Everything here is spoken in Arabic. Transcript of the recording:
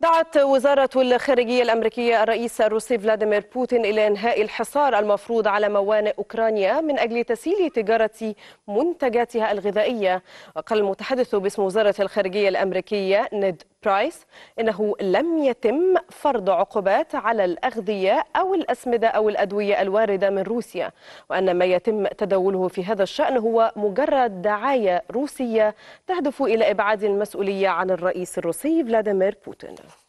دعت وزارة الخارجية الأمريكية الرئيس الروسي فلاديمير بوتين إلى إنهاء الحصار المفروض على موانئ أوكرانيا من أجل تسهيل تجارة منتجاتها الغذائية وقال المتحدث باسم وزارة الخارجية الأمريكية نيد برايس انه لم يتم فرض عقوبات على الاغذيه او الاسمده او الادويه الوارده من روسيا وان ما يتم تداوله في هذا الشان هو مجرد دعايه روسيه تهدف الى ابعاد المسؤوليه عن الرئيس الروسي فلاديمير بوتين